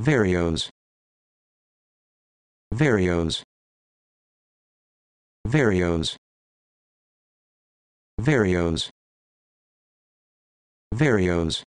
Varios. Varios. Varios. Varios. Varios.